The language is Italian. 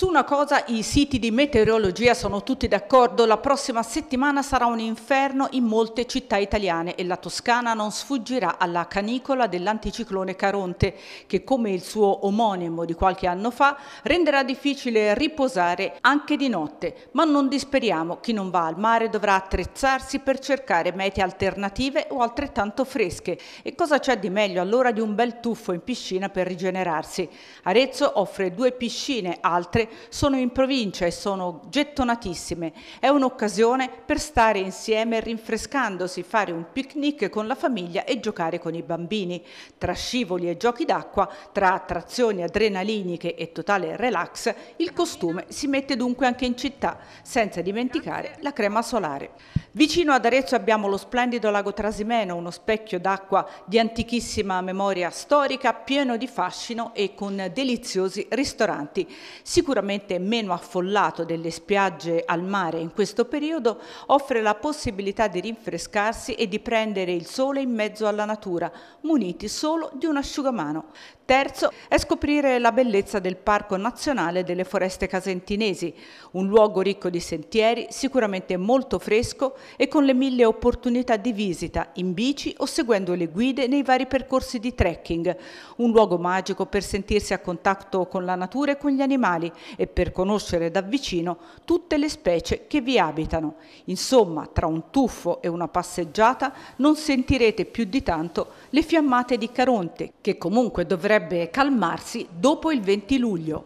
Su una cosa i siti di meteorologia sono tutti d'accordo, la prossima settimana sarà un inferno in molte città italiane e la Toscana non sfuggirà alla canicola dell'anticiclone Caronte che come il suo omonimo di qualche anno fa renderà difficile riposare anche di notte, ma non disperiamo, chi non va al mare dovrà attrezzarsi per cercare mete alternative o altrettanto fresche e cosa c'è di meglio allora di un bel tuffo in piscina per rigenerarsi? Arezzo offre due piscine altre sono in provincia e sono gettonatissime. È un'occasione per stare insieme rinfrescandosi, fare un picnic con la famiglia e giocare con i bambini. Tra scivoli e giochi d'acqua, tra attrazioni adrenaliniche e totale relax, il costume si mette dunque anche in città, senza dimenticare la crema solare. Vicino ad Arezzo abbiamo lo splendido lago Trasimeno, uno specchio d'acqua di antichissima memoria storica, pieno di fascino e con deliziosi ristoranti. Sicuramente sicuramente meno affollato delle spiagge al mare in questo periodo, offre la possibilità di rinfrescarsi e di prendere il sole in mezzo alla natura, muniti solo di un asciugamano. Terzo è scoprire la bellezza del Parco Nazionale delle Foreste Casentinesi, un luogo ricco di sentieri, sicuramente molto fresco e con le mille opportunità di visita in bici o seguendo le guide nei vari percorsi di trekking, un luogo magico per sentirsi a contatto con la natura e con gli animali e per conoscere da vicino tutte le specie che vi abitano. Insomma, tra un tuffo e una passeggiata non sentirete più di tanto le fiammate di Caronte, che comunque dovrebbe calmarsi dopo il 20 luglio.